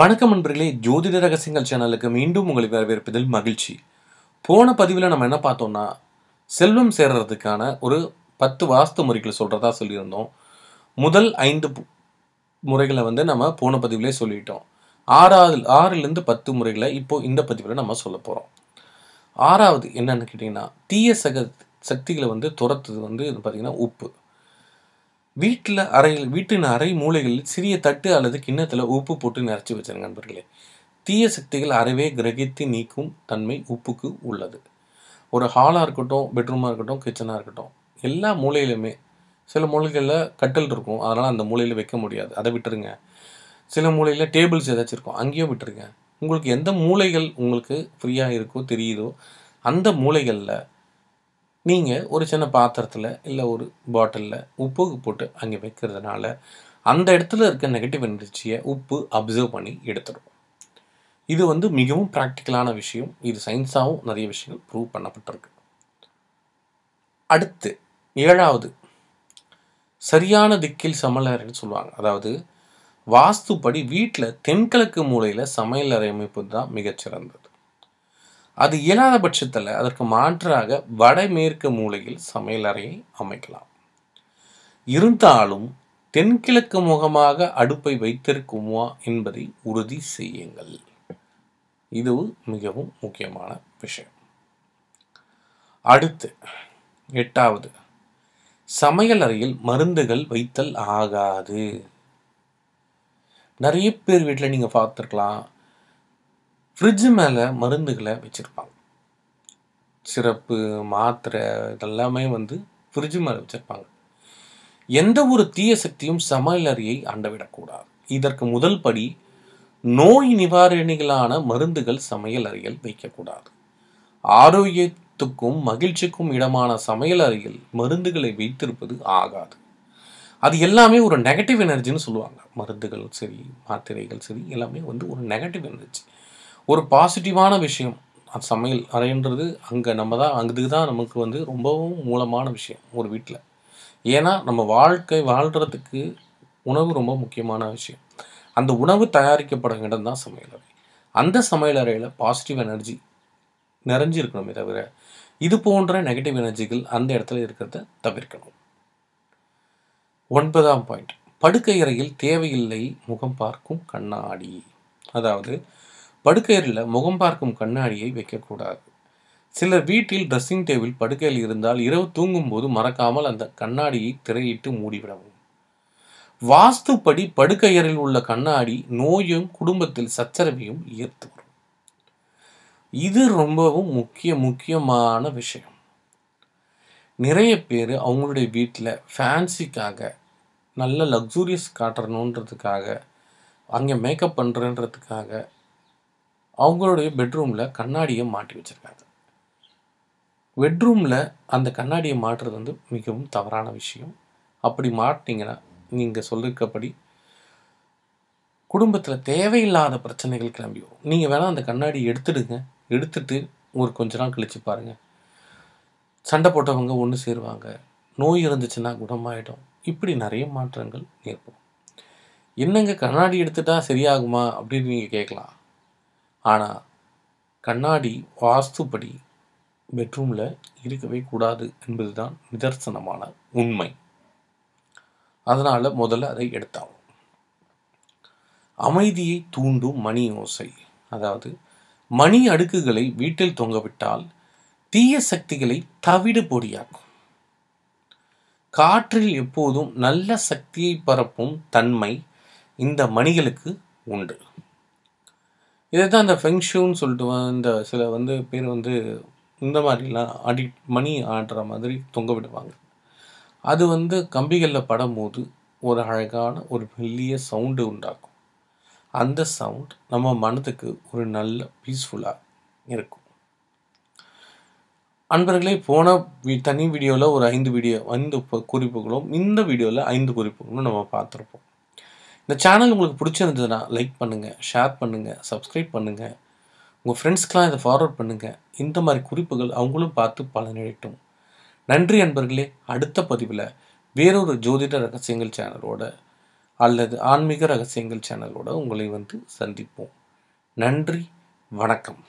வணக்கம் நண்பர்களே ஜோதிட ரகசியங்கள் சேனலுக்கு மீண்டும் உங்களை வரவேற்பதில் மகிழ்ச்சி போன பதிவில் நம்ம என்ன பார்த்தோம்னா செல்வம் சேர்றதுக்கான ஒரு பத்து வாஸ்து முறைகளை சொல்கிறதா சொல்லியிருந்தோம் முதல் ஐந்து முறைகளை வந்து நம்ம போன பதிவிலே சொல்லிட்டோம் ஆறாவது ஆறுலேருந்து பத்து முறைகளை இப்போது இந்த பதிவில் நம்ம சொல்ல போகிறோம் ஆறாவது என்னென்னு கேட்டிங்கன்னா தீய சக சக்திகளை வந்து துரத்துது வந்து பார்த்திங்கன்னா உப்பு வீட்டில் அறையில் வீட்டின் அறை மூலைகளில் சிறிய தட்டு அல்லது கிண்ணத்தில் உப்பு போட்டு நிறச்சி வச்சிருங்க நண்பர்களே தீய சக்திகள் அறவே கிரகித்து நீக்கும் தன்மை உப்புக்கு உள்ளது ஒரு ஹாலாக இருக்கட்டும் பெட்ரூமாக இருக்கட்டும் கிச்சனாக இருக்கட்டும் எல்லா மூலையிலுமே சில மூலைகளில் கட்டில் இருக்கும் அதனால் அந்த மூலையில் வைக்க முடியாது அதை விட்டுருங்க சில மூலையில் டேபிள்ஸ் ஏதாச்சும் இருக்கும் அங்கேயும் விட்டுருங்க உங்களுக்கு எந்த மூலைகள் உங்களுக்கு ஃப்ரீயாக இருக்கோ தெரியுதோ அந்த மூலைகளில் நீங்கள் ஒரு சின்ன பாத்திரத்தில் இல்லை ஒரு பாட்டிலில் உப்பு போட்டு அங்கே வைக்கிறதுனால அந்த இடத்துல இருக்க நெகட்டிவ் எனர்ஜியை உப்பு அப்சர்வ் பண்ணி எடுத்துடும் இது வந்து மிகவும் ப்ராக்டிக்கலான விஷயம் இது சயின்ஸாகவும் நிறைய விஷயங்கள் ப்ரூவ் பண்ணப்பட்டிருக்கு அடுத்து ஏழாவது சரியான திக்கில் சமையலறைன்னு சொல்லுவாங்க அதாவது வாஸ்துப்படி வீட்டில் தென்கிழக்கு மூலையில் சமையல் அறை அமைப்பு தான் மிகச்சிறந்தது அது இயலாத பட்சத்தில் அதற்கு மாற்றாக வடமேற்கு மூலையில் சமையலறையை அமைக்கலாம் இருந்தாலும் தென்கிழக்கு முகமாக அடுப்பை வைத்திருக்குமா என்பதை உறுதி செய்யுங்கள் இது மிகவும் முக்கியமான விஷயம் அடுத்து எட்டாவது சமையல் அறையில் மருந்துகள் வைத்தல் ஆகாது நிறைய பேர் வீட்டில் நீங்கள் பார்த்துருக்கலாம் ஃப்ரிட்ஜு மேலே மருந்துகளை வச்சுருப்பாங்க சிறப்பு மாத்திரை இதெல்லாமே வந்து ஃப்ரிட்ஜு மேலே வச்சுருப்பாங்க எந்த ஒரு தீய சக்தியும் சமையலறியை அண்டவிடக்கூடாது இதற்கு முதல் படி நோய் நிவாரணிகளான மருந்துகள் சமையல் அறையில் வைக்கக்கூடாது ஆரோக்கியத்துக்கும் மகிழ்ச்சிக்கும் இடமான சமையல் அறையில் மருந்துகளை வைத்திருப்பது ஆகாது அது எல்லாமே ஒரு நெகட்டிவ் எனர்ஜின்னு சொல்லுவாங்க மருந்துகள் சரி மாத்திரைகள் சரி எல்லாமே வந்து ஒரு நெகட்டிவ் எனர்ஜி ஒரு பாசிட்டிவான விஷயம் அது சமையல் அறைன்றது அங்கே நம்ம தான் அங்கதுக்கு தான் நமக்கு வந்து ரொம்பவும் மூலமான விஷயம் ஒரு வீட்டில் ஏன்னா நம்ம வாழ்க்கை வாழ்கிறதுக்கு உணவு ரொம்ப முக்கியமான விஷயம் அந்த உணவு தயாரிக்கப்படும் இடம் தான் அறை அந்த சமையலறையில் பாசிட்டிவ் எனர்ஜி இருக்கணுமே தவிர இது போன்ற நெகட்டிவ் எனர்ஜிகள் அந்த இடத்துல இருக்கிறத தவிர்க்கணும் ஒன்பதாம் பாயிண்ட் படுக்கை அறையில் தேவையில்லை முகம் பார்க்கும் கண்ணாடி அதாவது படுக்கையரில் முகம் பார்க்கும் கண்ணாடியை வைக்கக்கூடாது சிலர் வீட்டில் ட்ரெஸ்ஸிங் டேபிள் படுக்கையில் இருந்தால் இரவு தூங்கும்போது மறக்காமல் அந்த கண்ணாடியை திரையிட்டு மூடிவிடவும் வாஸ்துப்படி படுக்கையரில் உள்ள கண்ணாடி நோயும் குடும்பத்தில் சச்சரவையும் ஈர்த்து வரும் இது ரொம்பவும் முக்கிய முக்கியமான விஷயம் நிறைய பேர் அவங்களுடைய வீட்டில் ஃபேன்சிக்காக நல்ல லக்ஸூரியஸ் காட்டுறணுன்றதுக்காக அங்கே மேக்கப் பண்ணுறன்றதுக்காக அவங்களுடைய பெட்ரூமில் கண்ணாடியை மாட்டி வச்சுருக்காங்க பெட்ரூமில் அந்த கண்ணாடியை மாட்டுறது வந்து மிகவும் தவறான விஷயம் அப்படி மாட்டிங்கன்னா நீங்கள் சொல்லிருக்கப்படி குடும்பத்தில் தேவையில்லாத பிரச்சனைகள் கிளம்பி வரும் நீங்கள் வேணால் அந்த கண்ணாடி எடுத்துடுங்க எடுத்துட்டு ஒரு கொஞ்ச நாள் கழித்து பாருங்கள் சண்டை போட்டவங்க ஒன்று சேருவாங்க நோய் இருந்துச்சுன்னா குணமாயிடும் இப்படி நிறைய மாற்றங்கள் ஏற்படும் என்னங்க கண்ணாடி எடுத்துட்டா சரியாகுமா அப்படின்னு நீங்கள் கேட்கலாம் ஆனால் கண்ணாடி வாஸ்துப்படி பெட்ரூமில் இருக்கவே கூடாது என்பது தான் நிதர்சனமான உண்மை அதனால் முதல்ல அதை எடுத்தாகும் அமைதியை தூண்டும் மணி ஓசை அதாவது மணி அடுக்குகளை வீட்டில் தொங்கவிட்டால் தீய சக்திகளை தவிடு பொடியாக்கும் காற்றில் எப்போதும் நல்ல சக்தியை பரப்பும் தன்மை இந்த மணிகளுக்கு உண்டு இதை தான் இந்த ஃபெங்ஷூன்னு சொல்லிட்டு இந்த சில வந்து பேர் வந்து இந்த மாதிரிலாம் அடி மணி ஆடுற மாதிரி தொங்க விடுவாங்க அது வந்து கம்பிகளில் படும் போது ஒரு அழகான ஒரு மெல்லிய சவுண்டு உண்டாக்கும் அந்த சவுண்ட் நம்ம மனதுக்கு ஒரு நல்ல பீஸ்ஃபுல்லாக இருக்கும் அன்பர்களே போன தனி வீடியோவில் ஒரு ஐந்து வீடியோ ஐந்து குறிப்புகளும் இந்த வீடியோவில் ஐந்து குறிப்புகளும் நம்ம பார்த்துருப்போம் இந்த சேனல் உங்களுக்கு பிடிச்சிருந்ததுன்னா லைக் பண்ணுங்கள் ஷேர் பண்ணுங்கள் சப்ஸ்கிரைப் பண்ணுங்கள் உங்கள் ஃப்ரெண்ட்ஸ்க்கெலாம் இதை ஃபார்வர்ட் பண்ணுங்கள் இந்த மாதிரி குறிப்புகள் அவங்களும் பார்த்து பலனடையட்டும் நன்றி அன்பர்களே அடுத்த பதிவில் வேறொரு ஜோதிட ரகசியங்கள் சேனலோட அல்லது ஆன்மீக ரகசியங்கள் சேனலோட உங்களை வந்து சந்திப்போம் நன்றி வணக்கம்